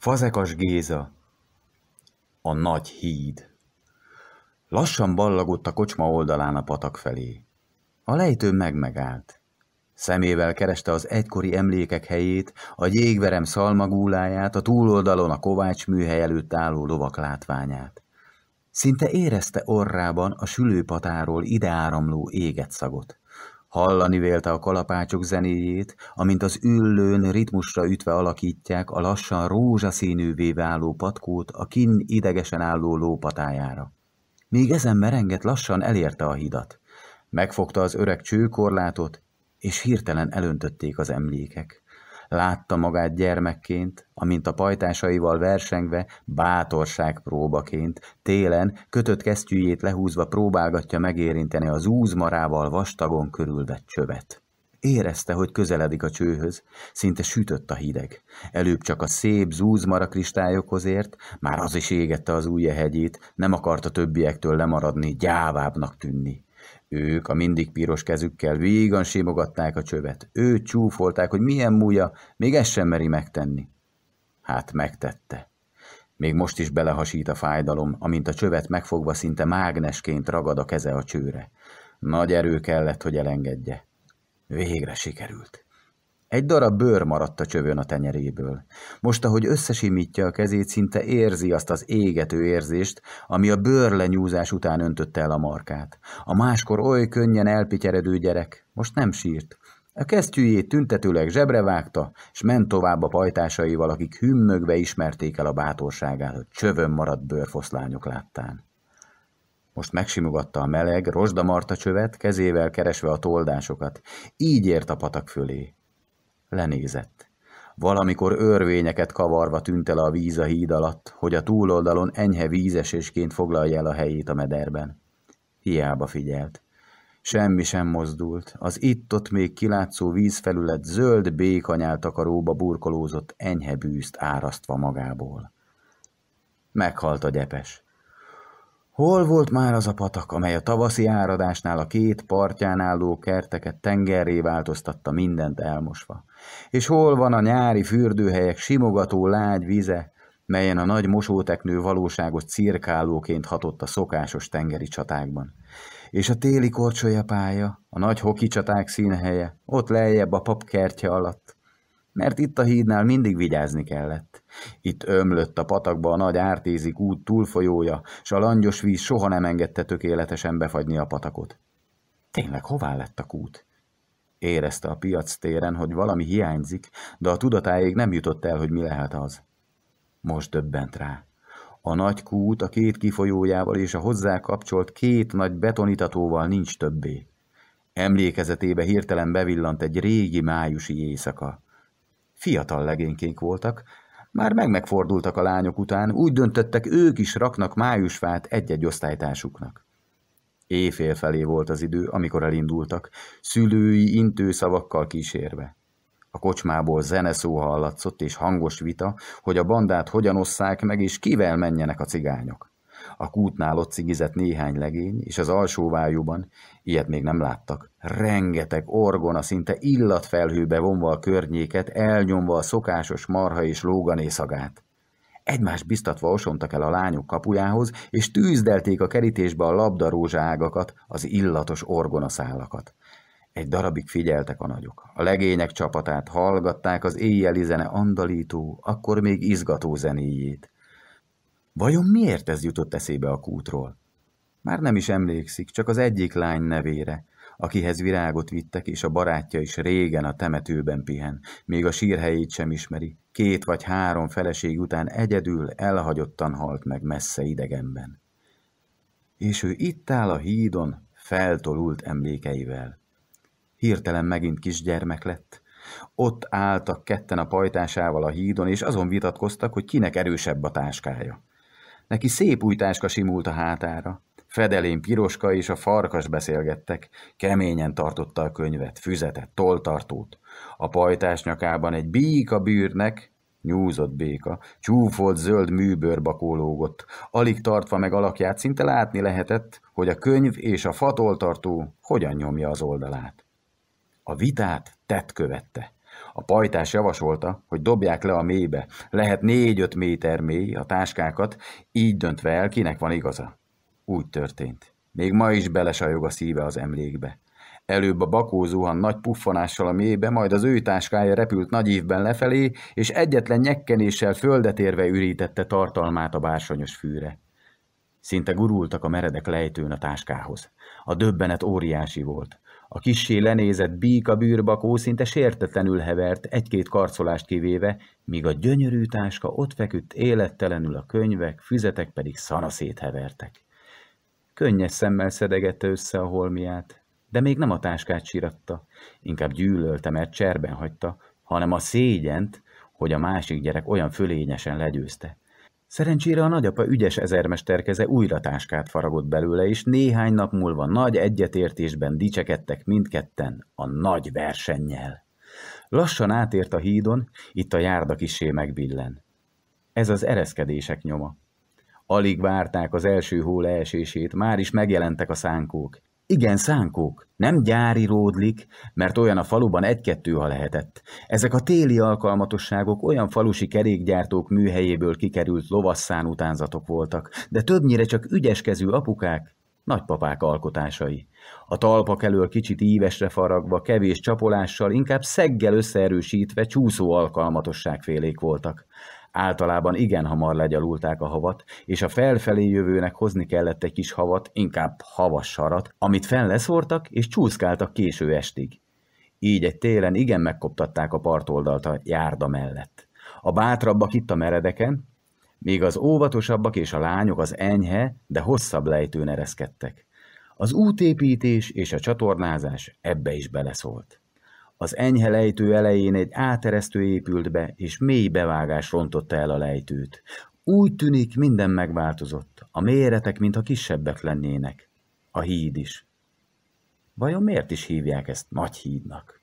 Fazekas Géza, a nagy híd. Lassan ballagott a kocsma oldalán a patak felé. A lejtő megmegállt. Szemével kereste az egykori emlékek helyét, a jégverem szalmagúláját, a túloldalon a kovács műhely előtt álló lovak látványát. Szinte érezte orrában a sülőpatáról ideáramló éget szagot. Hallani vélte a kalapácsok zenéjét, amint az üllőn ritmusra ütve alakítják a lassan rózsaszínűvé váló patkót a kin idegesen álló lópatájára. Még ezen merengett lassan elérte a hidat. Megfogta az öreg csőkorlátot, és hirtelen elöntötték az emlékek látta magát gyermekként, amint a pajtásaival versengve, bátorság próbaként, télen, kötött kesztyűjét lehúzva próbálgatja megérinteni az úzmarával vastagon körülvett csövet. Érezte, hogy közeledik a csőhöz, szinte sütött a hideg. Előbb csak a szép zúzmara kristályokhoz ért, már az is égette az ujjehegyét, nem akarta többiektől lemaradni, gyávábbnak tűnni. Ők a mindig piros kezükkel vígan simogatták a csövet. Ő csúfolták, hogy milyen múja, még ezt sem meri megtenni. Hát megtette. Még most is belehasít a fájdalom, amint a csövet megfogva szinte mágnesként ragad a keze a csőre. Nagy erő kellett, hogy elengedje. Végre sikerült. Egy darab bőr maradt a csövön a tenyeréből. Most, ahogy összesimítja a kezét, szinte érzi azt az égető érzést, ami a bőrlenyúzás után öntötte el a markát. A máskor oly könnyen elpityeredő gyerek most nem sírt. A kesztyűjét tüntetőleg zsebre vágta, és ment tovább a pajtásaival, akik hümmögve ismerték el a bátorságát, hogy csövön maradt bőrfoszlányok láttán. Most megsimogatta a meleg, rozsdamarta csövet, kezével keresve a toldásokat. Így ért a patak fölé. Lenézett. Valamikor örvényeket kavarva tűnt el a víz a híd alatt, hogy a túloldalon enyhe vízesésként foglalja el a helyét a mederben. Hiába figyelt. Semmi sem mozdult, az itt-ott még kilátszó vízfelület zöld békanyáltakaróba burkolózott enyhe bűzt árasztva magából. Meghalt a gyepes. Hol volt már az a patak, amely a tavaszi áradásnál a két partján álló kerteket tengerré változtatta mindent elmosva? És hol van a nyári fürdőhelyek simogató lágy vize, melyen a nagy mosóteknő valóságos cirkálóként hatott a szokásos tengeri csatákban? És a téli korcsolya pálya, a nagy hoki csaták színhelye, ott lejjebb a papkertje alatt, mert itt a hídnál mindig vigyázni kellett. Itt ömlött a patakba a nagy ártézik út túlfolyója, s a langyos víz soha nem engedte tökéletesen befagyni a patakot. Tényleg hová lett a kút? Érezte a piac téren, hogy valami hiányzik, de a tudatáig nem jutott el, hogy mi lehet az. Most döbbent rá. A nagy kút a két kifolyójával és a hozzá kapcsolt két nagy betonitatóval nincs többé. Emlékezetébe hirtelen bevillant egy régi májusi éjszaka. Fiatal legénykék voltak, már megmegfordultak a lányok után, úgy döntöttek, ők is raknak májusfát egy-egy osztálytársuknak. Éjfél felé volt az idő, amikor elindultak, szülői szavakkal kísérve. A kocsmából zeneszó hallatszott és hangos vita, hogy a bandát hogyan osszák meg és kivel menjenek a cigányok. A kútnál ott cigizett néhány legény, és az alsóvájúban, ilyet még nem láttak, rengeteg orgona szinte illatfelhőbe vonva a környéket, elnyomva a szokásos marha és lógané szagát. Egymást biztatva osontak el a lányok kapujához, és tűzdelték a kerítésbe a labdarózságakat, az illatos orgonaszálakat. Egy darabig figyeltek a nagyok. A legények csapatát hallgatták az éjjeli zene andalító, akkor még izgató zenéjét. Vajon miért ez jutott eszébe a kútról? Már nem is emlékszik, csak az egyik lány nevére, akihez virágot vittek, és a barátja is régen a temetőben pihen, még a sírhelyét sem ismeri, két vagy három feleség után egyedül, elhagyottan halt meg messze idegenben. És ő itt áll a hídon, feltolult emlékeivel. Hirtelen megint kisgyermek lett. Ott álltak ketten a pajtásával a hídon, és azon vitatkoztak, hogy kinek erősebb a táskája. Neki szép új táska simult a hátára. Fedelén piroska és a farkas beszélgettek, keményen tartotta a könyvet, füzetet, toltartót. A pajtás nyakában egy bíka bűrnek, nyúzott béka, csúfolt zöld műbőrbakó Alig tartva meg alakját szinte látni lehetett, hogy a könyv és a fatoltartó hogyan nyomja az oldalát. A vitát tett követte. A pajtás javasolta, hogy dobják le a mélybe, lehet 4-5 méter mély a táskákat, így döntve el, kinek van igaza. Úgy történt. Még ma is belesajog a szíve az emlékbe. Előbb a bakó zuhan nagy puffanással a mélybe, majd az ő táskája repült nagy évben lefelé, és egyetlen nyekkenéssel földet érve ürítette tartalmát a bársonyos fűre. Szinte gurultak a meredek lejtőn a táskához. A döbbenet óriási volt. A kisé lenézett bíka bűrbakó szinte sértetlenül hevert, egy-két karcolást kivéve, míg a gyönyörű táska ott feküdt élettelenül a könyvek, füzetek pedig szanaszét hevertek. Könnyes szemmel szedegette össze a holmiát, de még nem a táskát síratta, inkább gyűlölte, mert cserben hagyta, hanem a szégyent, hogy a másik gyerek olyan fölényesen legyőzte. Szerencsére a nagyapa ügyes ezermesterkeze újra táskát faragott belőle, és néhány nap múlva nagy egyetértésben dicsekedtek mindketten a nagy versennyel. Lassan átért a hídon, itt a járda kisé megbillen. Ez az ereszkedések nyoma. Alig várták az első hó leesését, már is megjelentek a szánkók. Igen, szánkók, nem gyári ródlik, mert olyan a faluban egy-kettő, ha lehetett. Ezek a téli alkalmatosságok olyan falusi kerékgyártók műhelyéből kikerült lovasszán utánzatok voltak, de többnyire csak ügyeskező apukák, nagypapák alkotásai. A talpak elől kicsit ívesre faragva, kevés csapolással, inkább szeggel összeerősítve csúszó alkalmatosságfélék voltak. Általában igen hamar legyalulták a havat, és a felfelé jövőnek hozni kellett egy kis havat, inkább havas sarat, amit leszortak és csúszkáltak késő estig. Így egy télen igen megkoptatták a partoldalt a járda mellett. A bátrabbak itt a meredeken, még az óvatosabbak és a lányok az enyhe, de hosszabb lejtőn ereszkedtek. Az útépítés és a csatornázás ebbe is beleszólt. Az enyhe lejtő elején egy áteresztő épült be, és mély bevágás rontotta el a lejtőt. Úgy tűnik, minden megváltozott. A méretek, mintha kisebbek lennének. A híd is. Vajon miért is hívják ezt nagy hídnak?